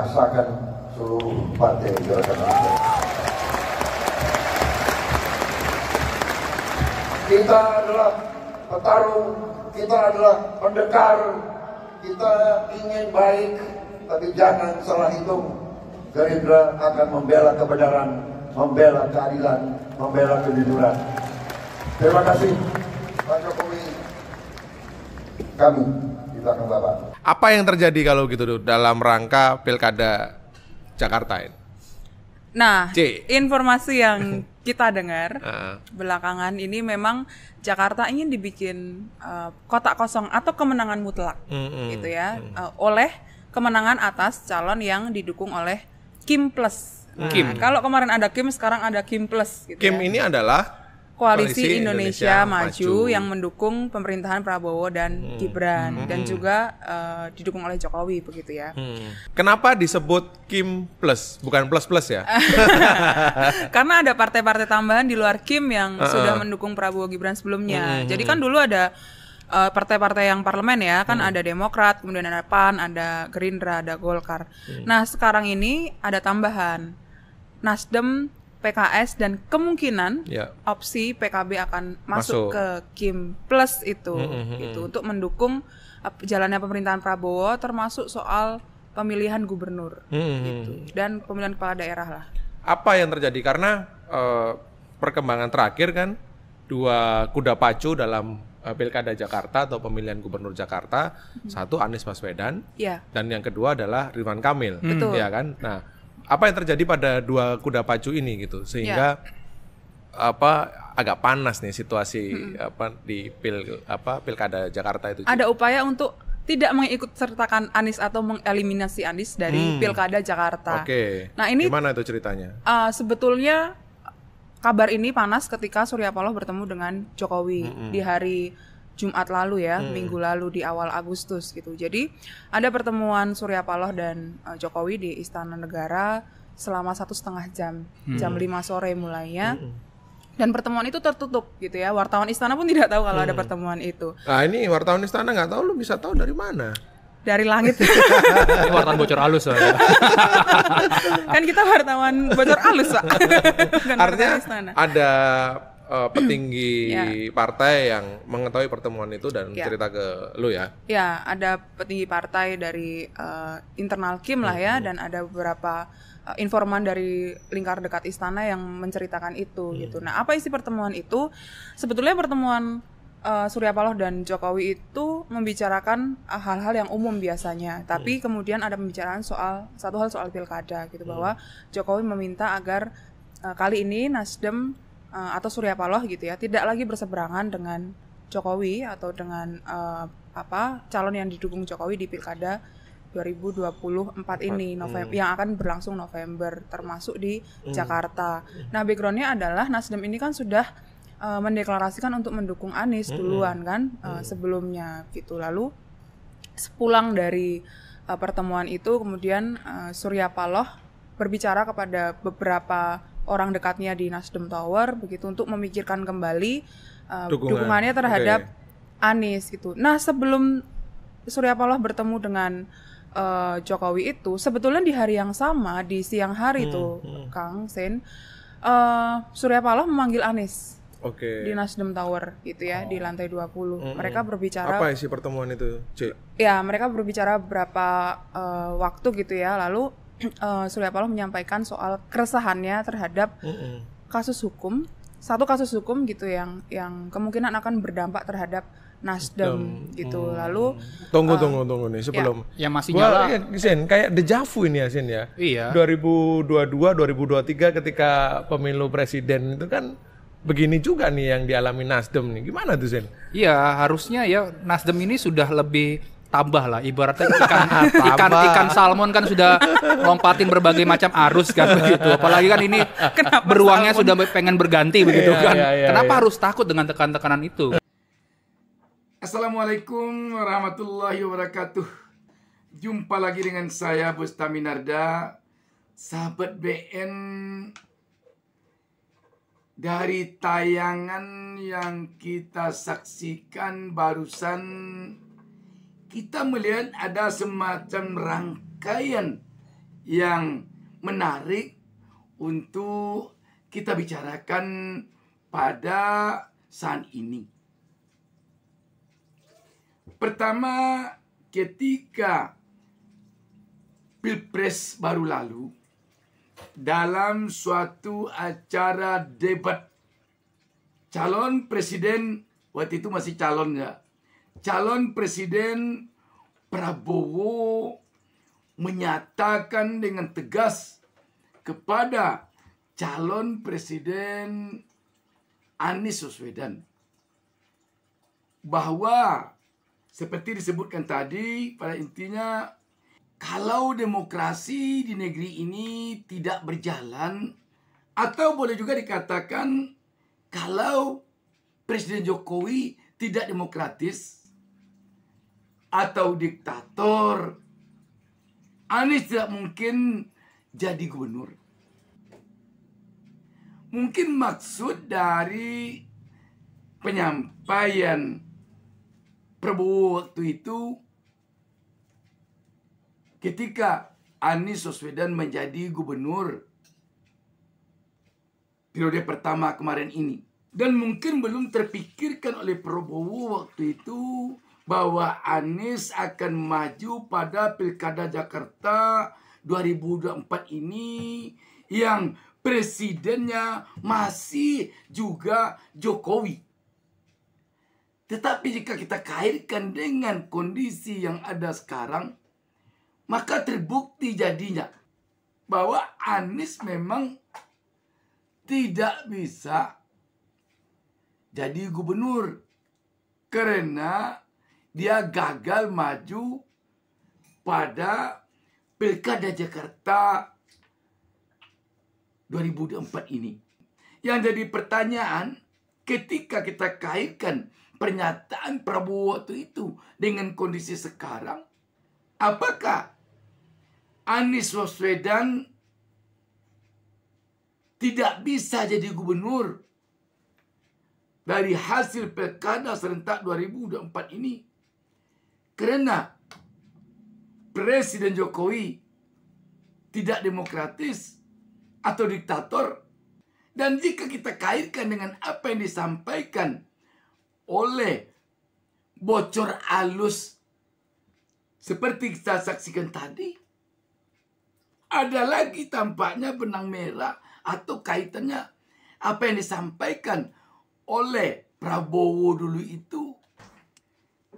merasakan seluruh partai Jawa Tengah. Kita adalah petarung, kita adalah pendekar, kita ingin baik, tapi jangan salah hitung. Gerindra akan membela kebenaran, membela keadilan, membela kejujuran. Terima kasih, Pak Jokowi. Kami kita akan Bapak. Apa yang terjadi kalau gitu dalam rangka pilkada Jakarta ini? Nah, C. informasi yang kita dengar belakangan ini memang Jakarta ingin dibikin uh, eh, kota kosong atau kemenangan mutlak, mm-hmm. gitu ya, mm. uh, oleh kemenangan atas calon yang didukung oleh Kim Plus. Nah, Kim. Kalau kemarin ada Kim, sekarang ada Kim Plus. Gitu Kim ya. ini adalah Koalisi, Indonesia, Indonesia Maju, yang mendukung pemerintahan Prabowo dan hmm. Gibran hmm. dan hmm. juga uh, didukung oleh Jokowi begitu ya. Hmm. Kenapa disebut Kim Plus bukan plus plus ya? Karena ada partai-partai tambahan di luar Kim yang uh -uh. sudah mendukung Prabowo Gibran sebelumnya. Hmm. hmm Jadi hmm. kan dulu ada eh, partai-partai uh, yang parlemen ya kan hmm. ada Demokrat kemudian ada PAN ada Gerindra ada Golkar hmm. nah sekarang ini ada tambahan Nasdem PKS dan kemungkinan yeah. opsi PKB akan masuk, masuk ke Kim Plus itu mm -hmm. hmm, hmm itu hmm. untuk mendukung jalannya pemerintahan Prabowo termasuk soal pemilihan gubernur mm -hmm. gitu dan pemilihan kepala daerah lah. Apa yang terjadi karena uh, perkembangan terakhir kan dua kuda pacu dalam eh, Pilkada Jakarta atau pemilihan gubernur Jakarta, mm -hmm. satu Anies Baswedan yeah. dan yang kedua adalah Ridwan Kamil. Mm -hmm. Ya kan? Nah, apa yang terjadi pada dua kuda pacu ini gitu sehingga yeah. apa agak panas nih situasi hmm. apa di pil apa pilkada Jakarta itu. Ada juga. upaya untuk tidak mengikut sertakan Anies atau mengeliminasi Anies dari hmm. pilkada Jakarta. Oke. Okay. Nah ini gimana itu ceritanya? Uh, sebetulnya kabar ini panas ketika Surya Paloh bertemu dengan Jokowi hmm. di hari Jumat lalu ya, hmm. minggu lalu di awal Agustus gitu. Jadi ada pertemuan Surya Paloh dan uh, Jokowi di Istana Negara selama satu setengah jam, hmm. jam lima sore mulainya. Hmm. Dan pertemuan itu tertutup gitu ya. Wartawan istana pun tidak tahu kalau hmm. ada pertemuan itu. Nah ini wartawan istana nggak tahu, lu bisa tahu dari mana? dari langit. Ini wartawan bocor halus soalnya. kan kita wartawan bocor halus, Pak. Artinya ada uh, petinggi yeah. partai yang mengetahui pertemuan itu dan yeah. cerita ke lu ya? Ya, ada petinggi partai dari uh, internal Kim lah ya, hmm. dan ada beberapa uh, informan dari lingkar dekat istana yang menceritakan itu hmm. gitu. Nah, apa isi pertemuan itu? Sebetulnya pertemuan uh, Surya Paloh dan Jokowi itu membicarakan hal-hal uh, yang umum biasanya, hmm. tapi kemudian ada pembicaraan soal satu hal soal pilkada gitu hmm. bahwa Jokowi meminta agar kali ini Nasdem uh, atau Surya Paloh gitu ya tidak lagi berseberangan dengan Jokowi atau dengan uh, apa calon yang didukung Jokowi di pilkada 2024 ini November hmm. yang akan berlangsung November termasuk di hmm. Jakarta. Hmm. Nah backgroundnya adalah Nasdem ini kan sudah uh, mendeklarasikan untuk mendukung Anies hmm. duluan hmm. kan uh, sebelumnya gitu lalu sepulang dari uh, pertemuan itu kemudian uh, Surya Paloh berbicara kepada beberapa orang dekatnya di Nasdem Tower begitu untuk memikirkan kembali uh, Dukungan. dukungannya terhadap okay. Anies gitu. Nah sebelum Surya Paloh bertemu dengan uh, Jokowi itu sebetulnya di hari yang sama di siang hari hmm, tuh hmm. Kang Sen uh, Surya Paloh memanggil Anies okay. di Nasdem Tower gitu ya oh. di lantai 20. Mm -hmm. Mereka hmm. berbicara Apa isi pertemuan itu, C? Ya, mereka berbicara berapa uh, waktu gitu ya. Lalu uh, Surya Paloh menyampaikan soal keresahannya terhadap kasus hukum satu kasus hukum gitu yang yang kemungkinan akan berdampak terhadap Nasdem gitu. hmm. gitu. Lalu tunggu uh, tunggu tunggu nih sebelum ya, ya masih jalan nyala. Ya, Sin, kayak dejavu ini ya Sin ya. Iya. 2022 2023 ketika pemilu presiden itu kan begini juga nih yang dialami Nasdem nih. Gimana tuh Sin? Iya, harusnya ya Nasdem ini sudah lebih tambah lah ibaratnya ikan ikan ikan salmon kan sudah lompatin berbagai macam arus kan begitu apalagi kan ini kenapa beruangnya salmon? sudah pengen berganti iya, begitu kan yeah, yeah, kenapa iya. harus takut dengan tekan-tekanan itu Assalamualaikum warahmatullahi wabarakatuh jumpa lagi dengan saya Bustami Narda sahabat BN dari tayangan yang kita saksikan barusan kita melihat ada semacam rangkaian yang menarik untuk kita bicarakan pada saat ini. Pertama, ketika Pilpres baru lalu, dalam suatu acara debat, calon presiden waktu itu masih calon nggak calon presiden Prabowo menyatakan dengan tegas kepada calon presiden Anies Baswedan bahwa seperti disebutkan tadi pada intinya kalau demokrasi di negeri ini tidak berjalan atau boleh juga dikatakan kalau Presiden Jokowi tidak demokratis atau diktator. Anies tidak mungkin jadi gubernur. Mungkin maksud dari penyampaian Prabowo waktu itu ketika Anies Baswedan menjadi gubernur periode pertama kemarin ini dan mungkin belum terpikirkan oleh Prabowo waktu itu bahwa Anies akan maju pada Pilkada Jakarta 2024 ini yang presidennya masih juga Jokowi. Tetapi jika kita kaitkan dengan kondisi yang ada sekarang, maka terbukti jadinya bahwa Anies memang tidak bisa jadi gubernur karena dia gagal maju pada Pilkada Jakarta 2004 ini. Yang jadi pertanyaan ketika kita kaitkan pernyataan Prabowo waktu itu dengan kondisi sekarang, apakah Anies Baswedan tidak bisa jadi gubernur dari hasil pilkada serentak 2004 ini? Karena Presiden Jokowi tidak demokratis atau diktator. Dan jika kita kaitkan dengan apa yang disampaikan oleh bocor alus seperti kita saksikan tadi, ada lagi tampaknya benang merah atau kaitannya apa yang disampaikan oleh Prabowo dulu itu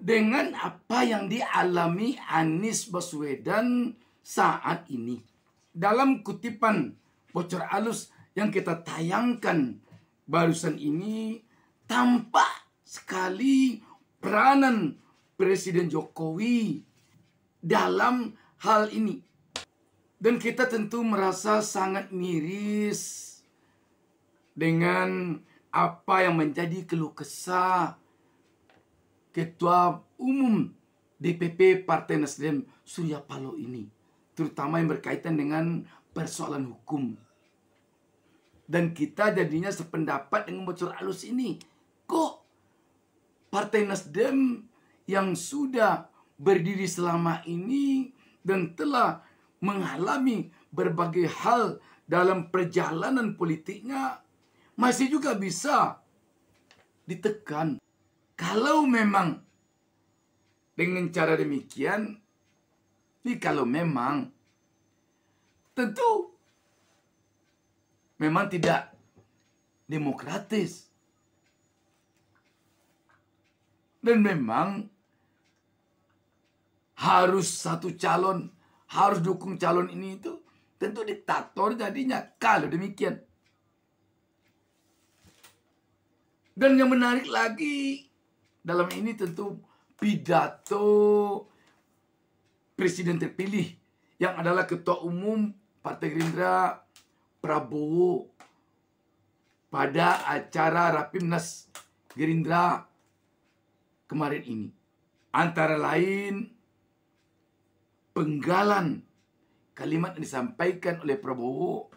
dengan apa yang dialami Anies Baswedan saat ini. Dalam kutipan bocor alus yang kita tayangkan barusan ini, tampak sekali peranan Presiden Jokowi dalam hal ini. Dan kita tentu merasa sangat miris dengan apa yang menjadi keluh kesah Ketua Umum DPP Partai Nasdem Surya Paloh ini, terutama yang berkaitan dengan persoalan hukum. Dan kita jadinya sependapat dengan bocor alus ini. Kok Partai Nasdem yang sudah berdiri selama ini dan telah mengalami berbagai hal dalam perjalanan politiknya masih juga bisa ditekan kalau memang dengan cara demikian, ini kalau memang tentu memang tidak demokratis. Dan memang harus satu calon, harus dukung calon ini itu tentu diktator jadinya kalau demikian. Dan yang menarik lagi dalam ini tentu pidato presiden terpilih yang adalah ketua umum Partai Gerindra Prabowo pada acara Rapimnas Gerindra kemarin ini. Antara lain penggalan kalimat yang disampaikan oleh Prabowo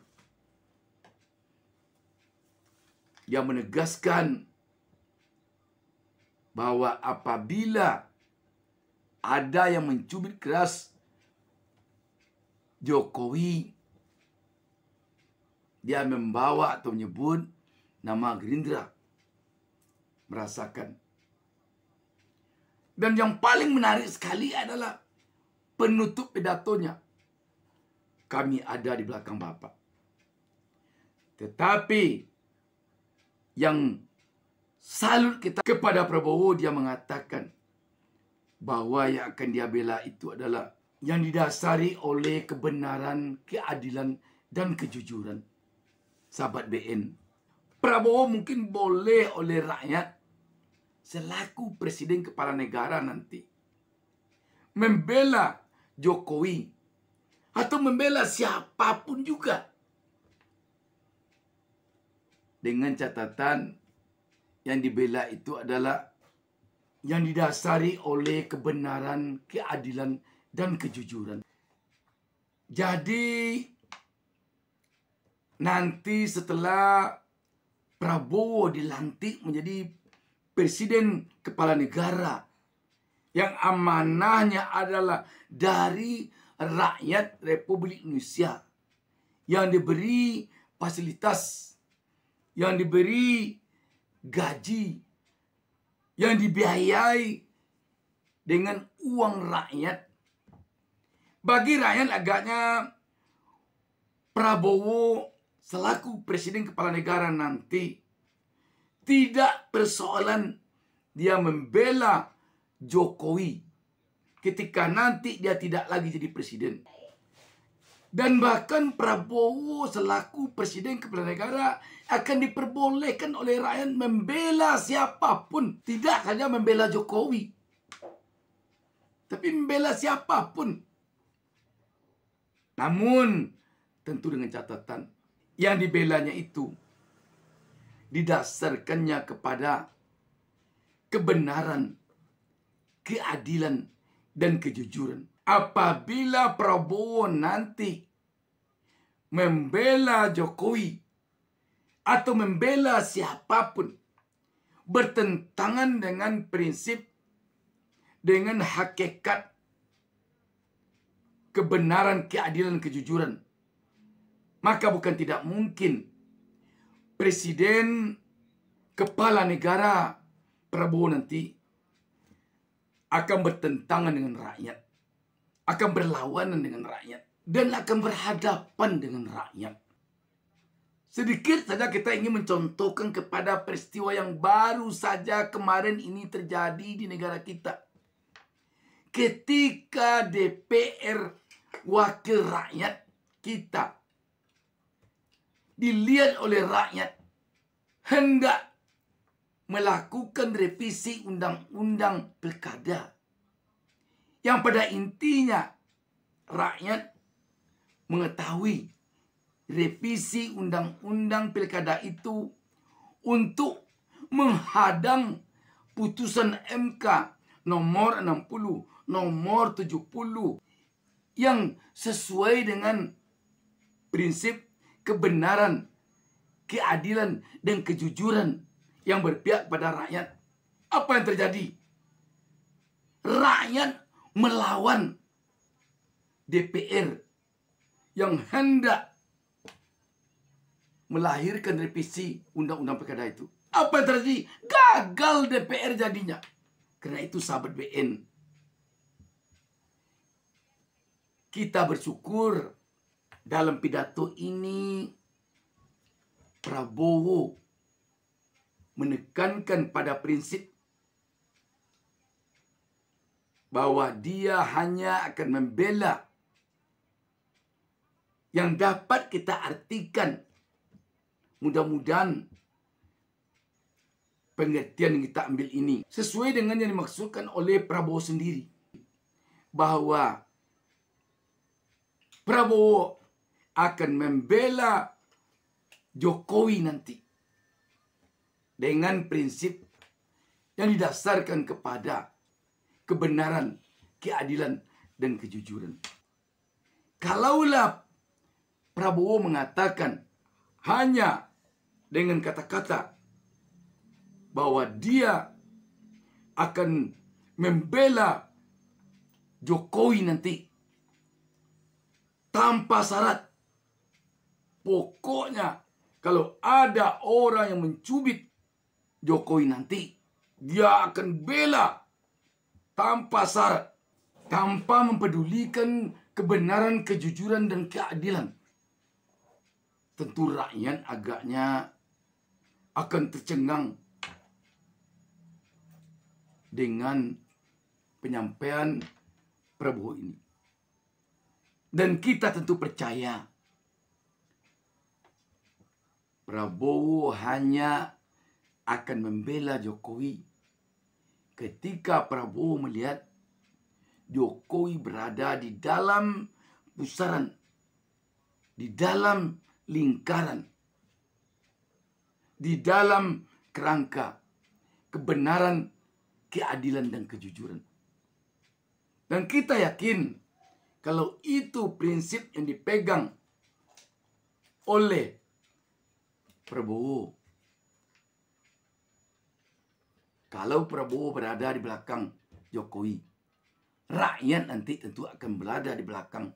yang menegaskan bahwa apabila ada yang mencubit keras Jokowi dia membawa atau menyebut nama Gerindra merasakan dan yang paling menarik sekali adalah penutup pidatonya kami ada di belakang Bapak tetapi yang salut kita kepada Prabowo dia mengatakan bahwa yang akan dia bela itu adalah yang didasari oleh kebenaran, keadilan dan kejujuran. Sahabat BN, Prabowo mungkin boleh oleh rakyat selaku presiden kepala negara nanti membela Jokowi atau membela siapapun juga dengan catatan yang dibela itu adalah yang didasari oleh kebenaran, keadilan, dan kejujuran. Jadi, nanti setelah Prabowo dilantik menjadi presiden kepala negara yang amanahnya adalah dari rakyat Republik Indonesia yang diberi fasilitas, yang diberi gaji yang dibiayai dengan uang rakyat. Bagi rakyat agaknya Prabowo selaku presiden kepala negara nanti tidak persoalan dia membela Jokowi ketika nanti dia tidak lagi jadi presiden. Dan bahkan Prabowo selaku Presiden Kepala Negara akan diperbolehkan oleh rakyat membela siapapun. Tidak hanya membela Jokowi. Tapi membela siapapun. Namun, tentu dengan catatan yang dibelanya itu didasarkannya kepada kebenaran, keadilan, dan kejujuran. Apabila Prabowo nanti membela Jokowi atau membela siapapun bertentangan dengan prinsip dengan hakikat kebenaran, keadilan, kejujuran. Maka bukan tidak mungkin presiden kepala negara Prabowo nanti akan bertentangan dengan rakyat, akan berlawanan dengan rakyat dan akan berhadapan dengan rakyat. Sedikit saja kita ingin mencontohkan kepada peristiwa yang baru saja kemarin ini terjadi di negara kita. Ketika DPR wakil rakyat kita dilihat oleh rakyat hendak melakukan revisi undang-undang pilkada yang pada intinya rakyat mengetahui revisi undang-undang pilkada itu untuk menghadang putusan MK nomor 60, nomor 70 yang sesuai dengan prinsip kebenaran, keadilan, dan kejujuran yang berpihak pada rakyat. Apa yang terjadi? Rakyat melawan DPR yang hendak melahirkan revisi undang-undang pilkada itu. Apa yang terjadi? Gagal DPR jadinya. Karena itu sahabat BN. Kita bersyukur dalam pidato ini Prabowo menekankan pada prinsip bahwa dia hanya akan membela yang dapat kita artikan. Mudah-mudahan pengertian yang kita ambil ini sesuai dengan yang dimaksudkan oleh Prabowo sendiri. Bahwa Prabowo akan membela Jokowi nanti dengan prinsip yang didasarkan kepada kebenaran, keadilan, dan kejujuran. Kalaulah Prabowo mengatakan hanya dengan kata-kata bahwa dia akan membela Jokowi nanti tanpa syarat. Pokoknya kalau ada orang yang mencubit Jokowi nanti, dia akan bela tanpa syarat, tanpa mempedulikan kebenaran, kejujuran, dan keadilan tentu rakyat agaknya akan tercengang dengan penyampaian Prabowo ini. Dan kita tentu percaya Prabowo hanya akan membela Jokowi ketika Prabowo melihat Jokowi berada di dalam pusaran, di dalam lingkaran. Di dalam kerangka kebenaran, keadilan, dan kejujuran. Dan kita yakin kalau itu prinsip yang dipegang oleh Prabowo. Kalau Prabowo berada di belakang Jokowi, rakyat nanti tentu akan berada di belakang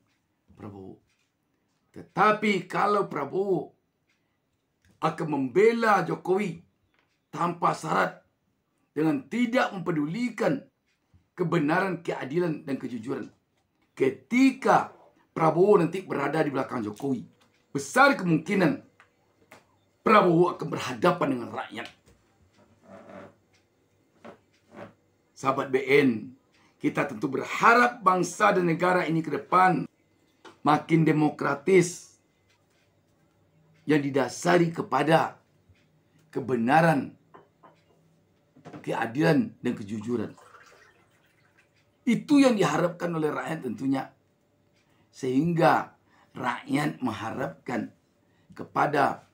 Prabowo. Tetapi kalau Prabowo akan membela Jokowi tanpa syarat dengan tidak mempedulikan kebenaran, keadilan dan kejujuran. Ketika Prabowo nanti berada di belakang Jokowi, besar kemungkinan Prabowo akan berhadapan dengan rakyat. Sahabat BN, kita tentu berharap bangsa dan negara ini ke depan makin demokratis yang didasari kepada kebenaran, keadilan, dan kejujuran. Itu yang diharapkan oleh rakyat tentunya. Sehingga rakyat mengharapkan kepada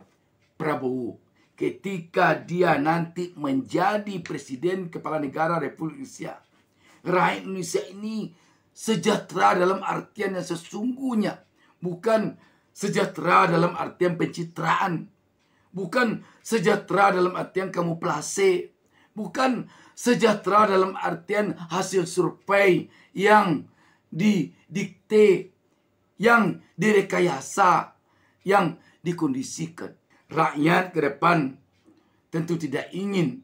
Prabowo ketika dia nanti menjadi presiden kepala negara Republik Indonesia. Rakyat Indonesia ini Sejahtera dalam artian yang sesungguhnya. Bukan sejahtera dalam artian pencitraan. Bukan sejahtera dalam artian kamu plase. Bukan sejahtera dalam artian hasil survei yang didikte, yang direkayasa, yang dikondisikan. Rakyat ke depan tentu tidak ingin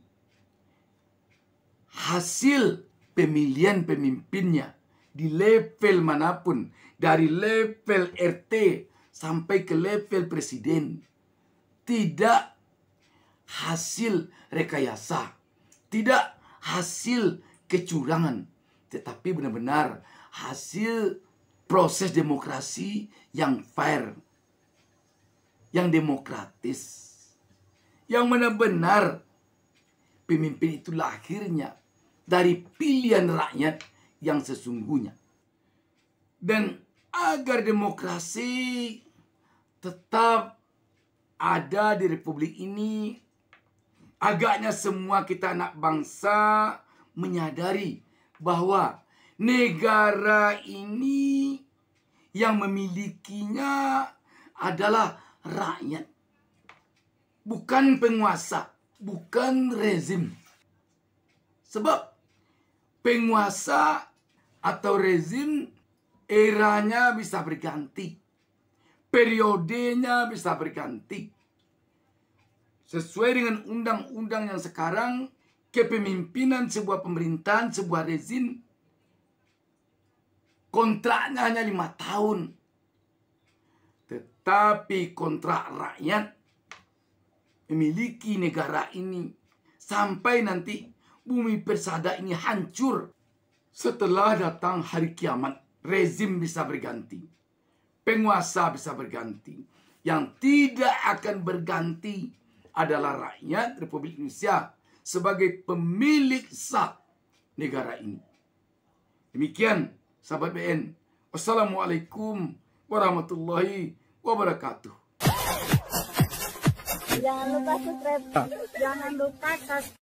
hasil pemilihan pemimpinnya di level manapun, dari level RT sampai ke level presiden. Tidak hasil rekayasa, tidak hasil kecurangan, tetapi benar-benar hasil proses demokrasi yang fair, yang demokratis, yang benar-benar pemimpin itu lahirnya dari pilihan rakyat yang sesungguhnya. Dan agar demokrasi tetap ada di republik ini, agaknya semua kita anak bangsa menyadari bahwa negara ini yang memilikinya adalah rakyat. Bukan penguasa, bukan rezim. Sebab penguasa atau rezim eranya bisa berganti. Periodenya bisa berganti. Sesuai dengan undang-undang yang sekarang, kepemimpinan sebuah pemerintahan, sebuah rezim, kontraknya hanya lima tahun. Tetapi kontrak rakyat memiliki negara ini sampai nanti bumi persada ini hancur setelah datang hari kiamat, rezim bisa berganti. Penguasa bisa berganti. Yang tidak akan berganti adalah rakyat Republik Indonesia sebagai pemilik sah negara ini. Demikian, sahabat BN. Wassalamualaikum warahmatullahi wabarakatuh. Jangan lupa subscribe. Jangan lupa subscribe.